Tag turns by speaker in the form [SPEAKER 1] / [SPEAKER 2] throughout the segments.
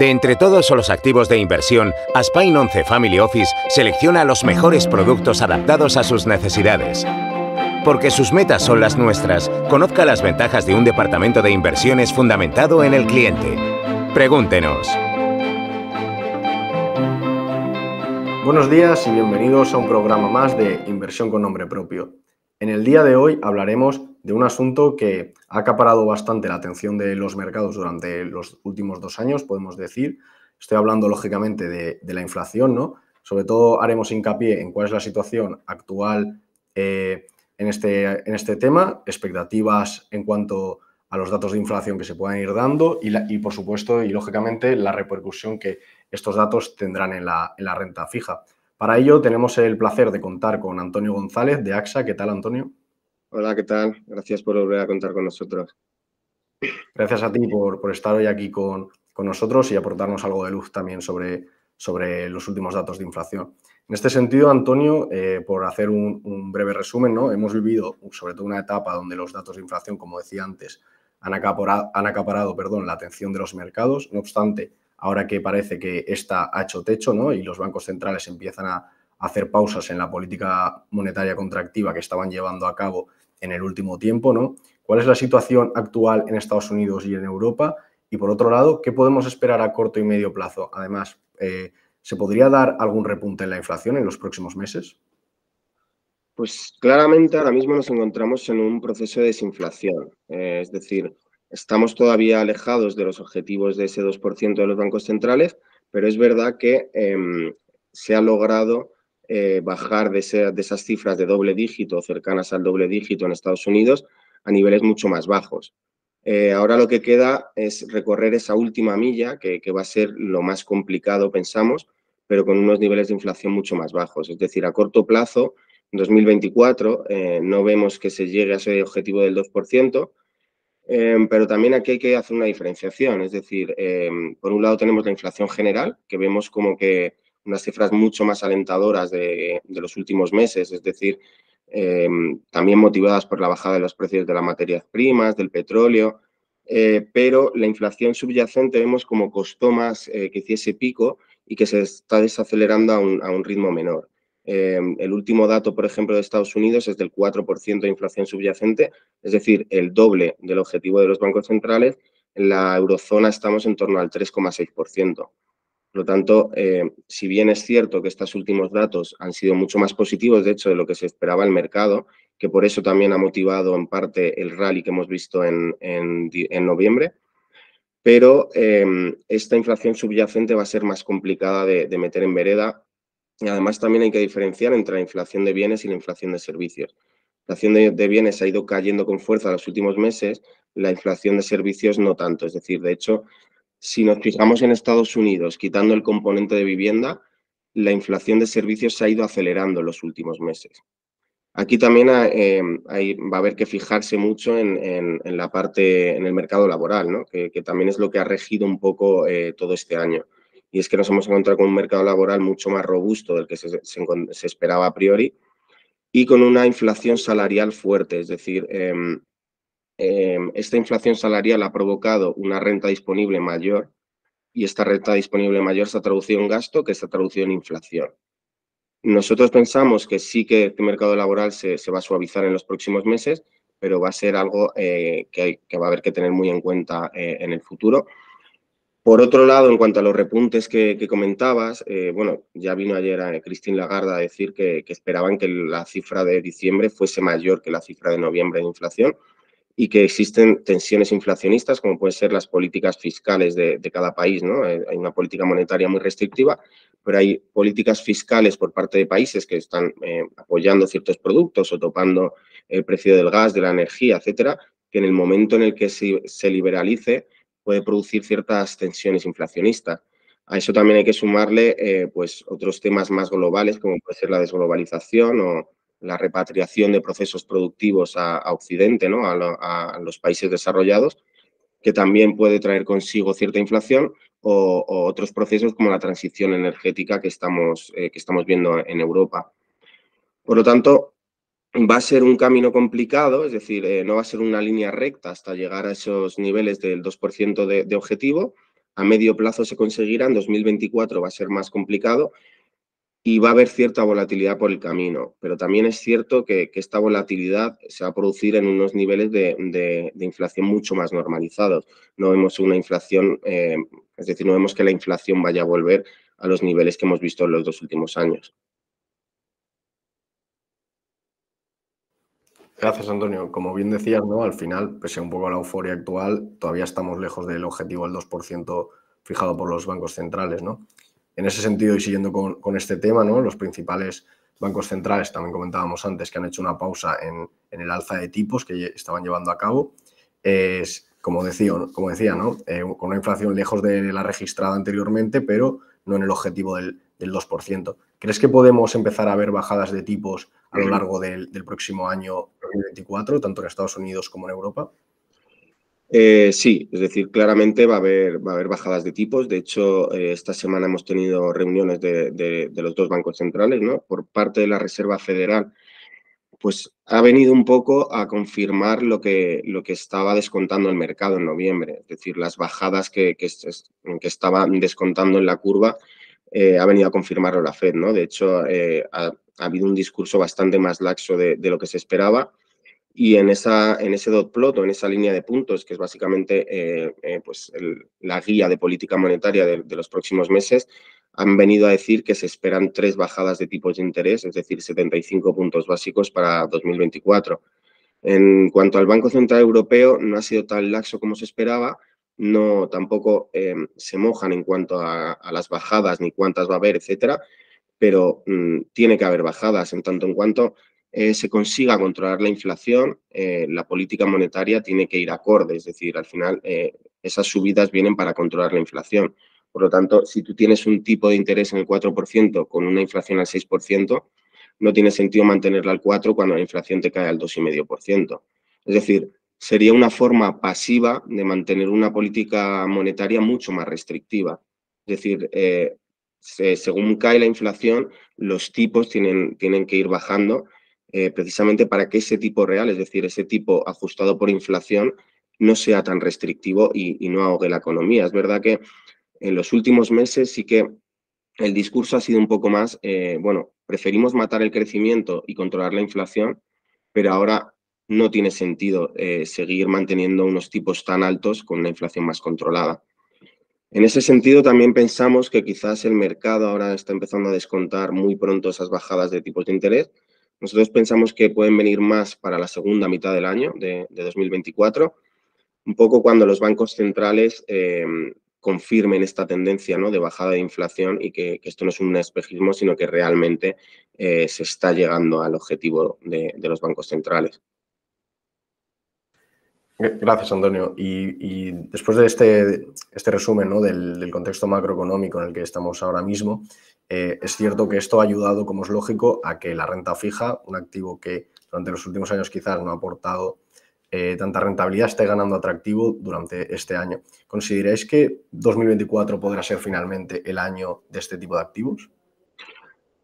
[SPEAKER 1] De entre todos los activos de inversión, Aspain 11 Family Office selecciona los mejores productos adaptados a sus necesidades. Porque sus metas son las nuestras, conozca las ventajas de un departamento de inversiones fundamentado en el cliente. Pregúntenos.
[SPEAKER 2] Buenos días y bienvenidos a un programa más de Inversión con nombre propio. En el día de hoy hablaremos de un asunto que ha acaparado bastante la atención de los mercados durante los últimos dos años, podemos decir. Estoy hablando, lógicamente, de, la inflación, ¿no? Sobre todo haremos hincapié en cuál es la situación actual eh, en, este, en este tema, expectativas en cuanto a los datos de inflación que se puedan ir dando y, por supuesto, y lógicamente, la repercusión que estos datos tendrán en la, en la renta fija. Para ello tenemos el placer de contar con Antonio González de AXA. ¿Qué tal, Antonio? Hola, ¿qué tal? Gracias por volver a contar con nosotros. Gracias a ti por, estar hoy aquí con, nosotros y aportarnos algo de luz también sobre, sobre los últimos datos de inflación. En este sentido, Antonio, eh, por hacer un, breve resumen, ¿no? hemos vivido sobre todo una etapa donde los datos de inflación, como decía antes, han acaparado, han acaparado perdón, la atención de los mercados. No obstante, ahora que parece que está ha hecho techo ¿no? y los bancos centrales empiezan a hacer pausas en la política monetaria contractiva que estaban llevando a cabo en el último tiempo, ¿no? ¿Cuál es la situación actual en Estados Unidos y en Europa? Y por otro lado, ¿qué podemos esperar a corto y medio plazo? Además, eh, ¿se podría dar algún repunte en la inflación en los próximos meses? Pues
[SPEAKER 1] claramente ahora mismo nos encontramos en un proceso de desinflación, eh, es decir, estamos todavía alejados de los objetivos de ese 2% de los bancos centrales, pero es verdad que em, se ha logrado eh, bajar de, de, esas cifras de doble dígito, cercanas al doble dígito en Estados Unidos, a niveles mucho más bajos. Eh, ahora lo que queda es recorrer esa última milla, que, va a ser lo más complicado, pensamos, pero con unos niveles de inflación mucho más bajos. Es decir, a corto plazo, en 2024, eh, no vemos que se llegue a ese objetivo del 2%, pero también aquí hay que hacer una diferenciación. Es decir, por un lado tenemos la inflación general, que vemos como que unas cifras mucho más alentadoras de, los últimos meses, es decir, em, también motivadas por la bajada de los precios de las materias primas, del petróleo, eh, pero la inflación subyacente vemos como costó más eh, que hiciese pico y que se está desacelerando a a un ritmo menor. Em, el último dato, por ejemplo, de Estados Unidos es del 4% de inflación subyacente, es decir, el doble del objetivo de los bancos centrales. En la eurozona estamos en torno al 3,6%. Por lo tanto, eh, si bien es cierto que estos últimos datos han sido mucho más positivos, de hecho, de lo que se esperaba el mercado, que por eso también ha motivado en parte el rally que hemos visto en, noviembre, pero em, esta inflación subyacente va a ser más complicada de, meter en vereda. Y además también hay que diferenciar entre la inflación de bienes y la inflación de servicios. La inflación de, de bienes ha ido cayendo con fuerza en los últimos meses, la inflación de servicios no tanto. Es decir, de hecho, si nos fijamos en Estados Unidos, quitando el componente de vivienda, la inflación de servicios se ha ido acelerando en los últimos meses. Aquí también eh, va a haber que fijarse mucho en, la parte, en el mercado laboral, ¿no? que, también es lo que ha regido un poco eh, todo este año. Y es que nos hemos encontrado con un mercado laboral mucho más robusto del que se, esperaba a priori y con una inflación salarial fuerte, es decir, em, Em, esta inflación salarial ha provocado una renta disponible mayor y esta renta disponible mayor se ha traducido en gasto que se ha traducido en inflación. Nosotros pensamos que sí que este mercado laboral se, se va a suavizar en los próximos meses, pero va a ser algo eh, que, que, va a haber que tener muy en cuenta eh, en el futuro. Por otro lado, en cuanto a los repuntes que, comentabas, eh, bueno, ya vino ayer a Christine Lagarde a decir que, esperaban que la cifra de diciembre fuese mayor que la cifra de noviembre de inflación y que existen tensiones inflacionistas, como pueden ser las políticas fiscales de, cada país. ¿no? Eh, hay una política monetaria muy restrictiva, pero hay políticas fiscales por parte de países que están eh, apoyando ciertos productos o topando el precio del gas, de la energía, etcétera, que en el momento en el que se, liberalice puede producir ciertas tensiones inflacionistas. A eso también hay que sumarle eh, pues, otros temas más globales, como puede ser la desglobalización o, la repatriación de procesos productivos a, Occidente, ¿no? a, los países desarrollados, que también puede traer consigo cierta inflación o, otros procesos como la transición energética que estamos, eh, que estamos viendo en Europa. Por lo tanto, va a ser un camino complicado, es decir, eh, no va a ser una línea recta hasta llegar a esos niveles del 2% de, de objetivo. A medio plazo se conseguirá, en 2024 va a ser más complicado, y va a haber cierta volatilidad por el camino, pero también es cierto que, esta volatilidad se va a producir en unos niveles de, inflación mucho más normalizados. No vemos una inflación, eh, es decir, no vemos que la inflación vaya a volver a los niveles que hemos visto en los dos últimos años.
[SPEAKER 2] Gracias, Antonio. Como bien decías, ¿no? al final, pese un poco a la euforia actual, todavía estamos lejos del objetivo del 2% fijado por los bancos centrales. ¿no? en ese sentido y siguiendo con, este tema, los principales bancos centrales, también comentábamos antes, que han hecho una pausa en, el alza de tipos que estaban llevando a cabo, es, como decía, como decía eh, con una inflación lejos de la registrada anteriormente, pero no en el objetivo del, 2%. ¿Crees que podemos empezar a ver bajadas de tipos a lo largo del, del próximo año 2024, tanto en Estados Unidos como en Europa?
[SPEAKER 1] Eh, sí, es decir, claramente va a haber, va a haber bajadas de tipos. De hecho, eh, esta semana hemos tenido reuniones de, los dos bancos centrales, ¿no? Por parte de la Reserva Federal, pues ha venido un poco a confirmar lo que, lo que estaba descontando el mercado en noviembre. Es decir, las bajadas que, que, estaba descontando en la curva eh, ha venido a confirmarlo la Fed, ¿no? De hecho, ha, habido un discurso bastante más laxo de lo que se esperaba y en, esa, en ese dot plot o en esa línea de puntos, que es básicamente eh, eh, pues la guía de política monetaria de, los próximos meses, han venido a decir que se esperan tres bajadas de tipos de interés, es decir, 75 puntos básicos para 2024. En cuanto al Banco Central Europeo, no ha sido tan laxo como se esperaba, no tampoco eh, se mojan en cuanto a, las bajadas, ni cuántas va a haber, etcétera, pero mm, tiene que haber bajadas en tanto en cuanto eh, se consiga controlar la inflación, eh, la política monetaria tiene que ir acorde, es decir, al final eh, esas subidas vienen para controlar la inflación. Por lo tanto, si tú tienes un tipo de interés en el 4% con una inflación al 6%, no tiene sentido mantenerla al 4% cuando la inflación te cae al 2,5%. Es decir, sería una forma pasiva de mantener una política monetaria mucho más restrictiva. Es decir, según cae la inflación, los tipos tienen, tienen que ir bajando eh, precisamente para que ese tipo real, es decir, ese tipo ajustado por inflación, no sea tan restrictivo y, no ahogue la economía. Es verdad que en los últimos meses sí que el discurso ha sido un poco más, eh, bueno, preferimos matar el crecimiento y controlar la inflación, pero ahora no tiene sentido eh, seguir manteniendo unos tipos tan altos con una inflación más controlada. En ese sentido, también pensamos que quizás el mercado ahora está empezando a descontar muy pronto esas bajadas de tipos de interés nosotros pensamos que pueden venir más para la segunda mitad del año de, 2024, un poco cuando los bancos centrales em, confirmen esta tendencia ¿no? de bajada de inflación y que, esto no es un espejismo, sino que realmente eh, se está llegando al objetivo
[SPEAKER 2] de, los bancos centrales. Eh, gracias, Antonio. Y, después de este, este resumen del, contexto macroeconómico en el que estamos ahora mismo, eh, es cierto que esto ha ayudado, como es lógico, a que la renta fija, un activo que durante los últimos años quizás no ha aportado eh, tanta rentabilidad, esté ganando atractivo durante este año. ¿Consideráis que 2024 podrá ser finalmente el año de este tipo de activos?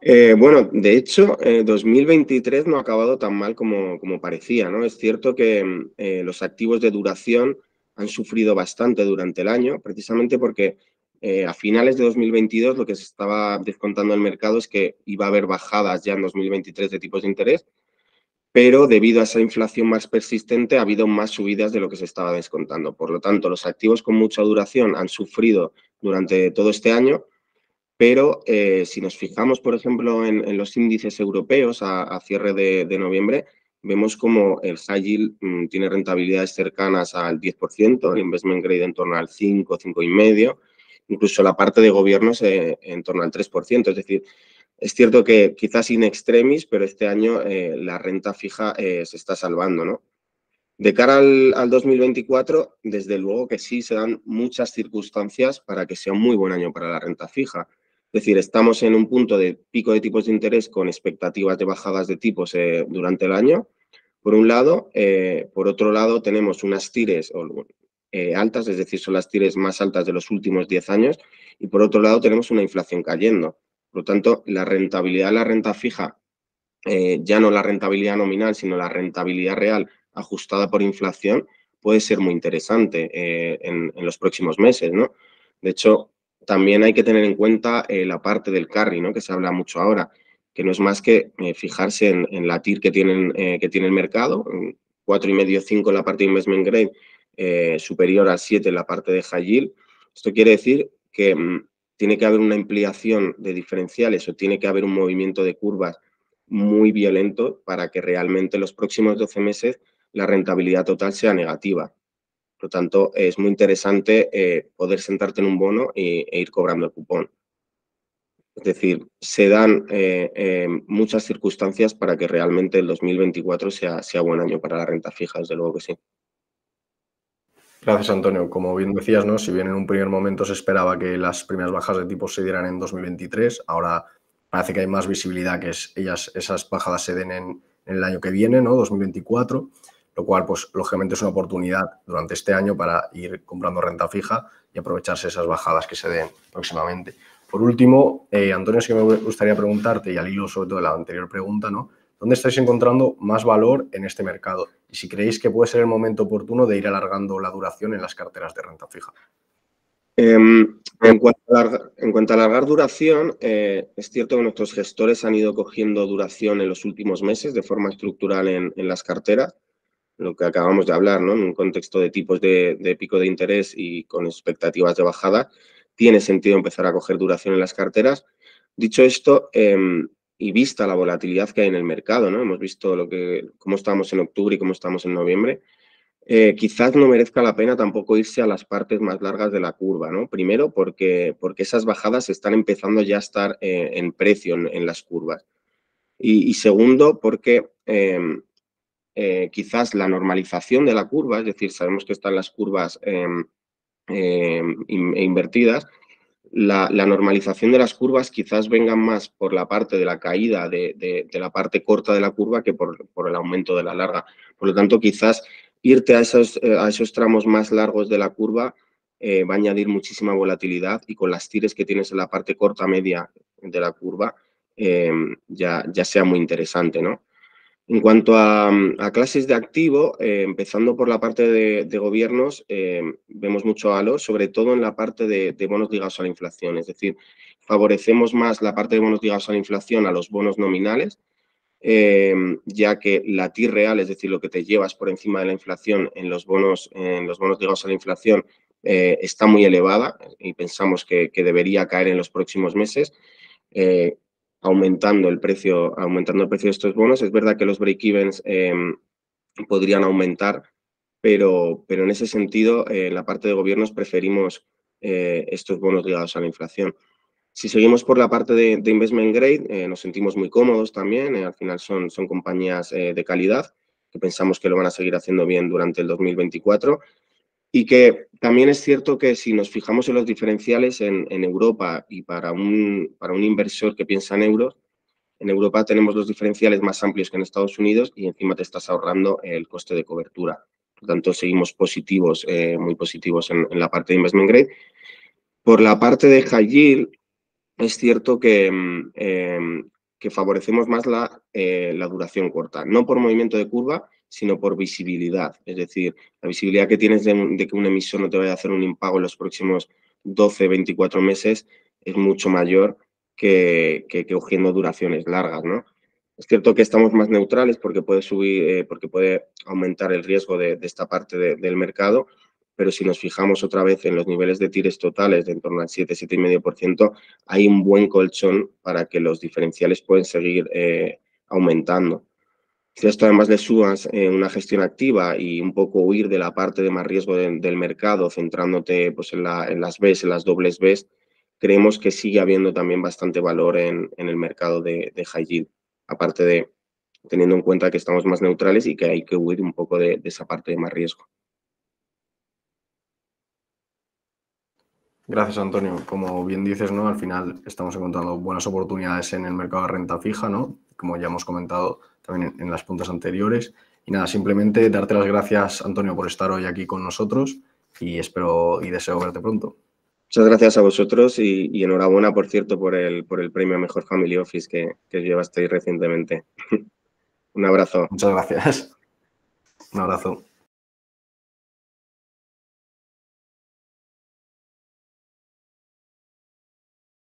[SPEAKER 1] Eh, bueno, de hecho, 2023 no ha acabado tan mal como, como parecía, ¿no? Es cierto que los activos de duración han sufrido bastante durante el año, precisamente porque eh, a finales de 2022 lo que se estaba descontando al mercado es que iba a haber bajadas ya en 2023 de tipos de interés, pero debido a esa inflación más persistente ha habido más subidas de lo que se estaba descontando. Por lo tanto, los activos con mucha duración han sufrido durante todo este año, pero eh, si nos fijamos, por ejemplo, en, los índices europeos a, cierre de, noviembre, vemos como el SAGIL mm, tiene rentabilidades cercanas al 10%, el investment grade en torno al 5, 5,5%, incluso la parte de gobiernos eh, en torno al 3%. Es decir, es cierto que quizás in extremis, pero este año eh, la renta fija eh, se está salvando, ¿no? De cara al, al, 2024, desde luego que sí se dan muchas circunstancias para que sea un muy buen año para la renta fija. Es decir, estamos en un punto de pico de tipos de interés con expectativas de bajadas de tipos durante el año, por un lado. por otro lado, tenemos unas tires, o eh, altas, es decir, son las tires más altas de los últimos 10 años, y por otro lado tenemos una inflación cayendo. Por lo tanto, la rentabilidad de la renta fija, eh, ya no la rentabilidad nominal, sino la rentabilidad real ajustada por inflación, puede ser muy interesante eh, en, los próximos meses, ¿no? De hecho, también hay que tener en cuenta la parte del carry, ¿no? Que se habla mucho ahora, que no es más que fijarse en, la TIR que, tienen, que tiene el mercado, 4,5 y medio, 5 en la parte de investment grade eh, superior a 7 en la parte de Yield, Esto quiere decir que mm, tiene que haber una ampliación de diferenciales o tiene que haber un movimiento de curvas muy violento para que realmente los próximos 12 meses la rentabilidad total sea negativa. Por lo tanto, es muy interesante eh, poder sentarte en un bono e, ir cobrando el cupón. Es decir, se dan eh, muchas circunstancias para que realmente
[SPEAKER 2] el 2024 sea, sea buen año para la renta fija, desde luego que sí. Gracias, Antonio. Como bien decías, ¿no? si bien en un primer momento se esperaba que las primeras bajas de tipo se dieran en 2023, ahora parece que hay más visibilidad que es, ellas, esas bajadas se den en, el año que viene, ¿no? 2024, lo cual, pues, lógicamente es una oportunidad durante este año para ir comprando renta fija y aprovecharse esas bajadas que se den próximamente. Por último, eh, Antonio, sí que me gustaría preguntarte, y al hilo sobre todo de la anterior pregunta, ¿no? dónde estáis encontrando más valor en este mercado y si creéis que puede ser el momento oportuno de ir alargando la duración en las carteras de renta fija.
[SPEAKER 1] Em, en, cuanto a, alargar duración, eh, es cierto que nuestros gestores han ido cogiendo duración en los últimos meses de forma estructural en, las carteras, lo que acabamos de hablar, ¿no? en un contexto de tipos de, pico de interés y con expectativas de bajada, tiene sentido empezar a coger duración en las carteras. Dicho esto, em, y vista la volatilidad que hay en el mercado, ¿no? Hemos visto lo que, cómo estamos en octubre y cómo estamos en noviembre. Eh, quizás no merezca la pena tampoco irse a las partes más largas de la curva, ¿no? Primero, porque, porque esas bajadas están empezando ya a estar eh, en precio en, las curvas. Y, segundo, porque em, eh, quizás la normalización de la curva, es decir, sabemos que están las curvas em, em, e invertidas, la, normalización de las curvas quizás vengan más por la parte de la caída de, la parte corta de la curva que por, el aumento de la larga. Por lo tanto, quizás irte a esos, eh, a esos tramos más largos de la curva eh, va a añadir muchísima volatilidad y con las tires que tienes en la parte corta media de la curva eh, ya, ya sea muy interesante, ¿no? En cuanto a, clases de activo, eh, empezando por la parte de, gobiernos, eh, vemos mucho halo, sobre todo en la parte de, bonos ligados a la inflación. Es decir, favorecemos más la parte de bonos ligados a la inflación a los bonos nominales, eh, ya que la TIR real, es decir, lo que te llevas por encima de la inflación en los bonos, en los bonos ligados a la inflación, está muy elevada y pensamos que, debería caer en los próximos meses aumentando el precio, aumentando el precio de estos bonos. Es verdad que los break-evens em, podrían aumentar, pero, pero en ese sentido, eh, en la parte de gobiernos preferimos eh, estos bonos ligados a la inflación. Si seguimos por la parte de, investment grade, eh, nos sentimos muy cómodos también. al final son, son compañías de calidad que pensamos que lo van a seguir haciendo bien durante el 2024 y que también es cierto que si nos fijamos en los diferenciales en, Europa y para un, para un inversor que piensa en euros, en Europa tenemos los diferenciales más amplios que en Estados Unidos y encima te estás ahorrando el coste de cobertura. Por tanto, seguimos positivos, eh, muy positivos en, la parte de investment grade. Por la parte de high yield, es cierto que, mm, eh, que favorecemos más la, eh, la duración corta, no por movimiento de curva, sino por visibilidad. Es decir, la visibilidad que tienes de, que una emisión no te vaya a hacer un impago en los próximos 12, 24 meses es mucho mayor que, cogiendo duraciones largas, ¿no? Es cierto que estamos más neutrales porque puede subir, eh, porque puede aumentar el riesgo de, esta parte del mercado, pero si nos fijamos otra vez en los niveles de tires totales de en torno al 7, 7,5%, hay un buen colchón para que los diferenciales pueden seguir eh, aumentando si esto además le subas eh, una gestión activa y un poco huir de la parte de más riesgo del mercado, centrándote pues, en, las Bs, en las dobles Bs, creemos que sigue habiendo también bastante valor en, el mercado de, de, high yield, aparte de teniendo en cuenta que estamos más neutrales y que hay que huir un poco de, de esa parte de más riesgo.
[SPEAKER 2] Gracias, Antonio. Como bien dices, ¿no? Al final estamos encontrando buenas oportunidades en el mercado de renta fija, ¿no? Como ya hemos comentado, también en, las puntas anteriores. Y nada, simplemente darte las gracias, Antonio, por estar hoy aquí con nosotros y espero y deseo verte pronto. Muchas gracias a vosotros y, enhorabuena, por cierto,
[SPEAKER 1] por el, por el premio Mejor Family Office que, que llevasteis recientemente. Un abrazo. Muchas gracias. Un abrazo.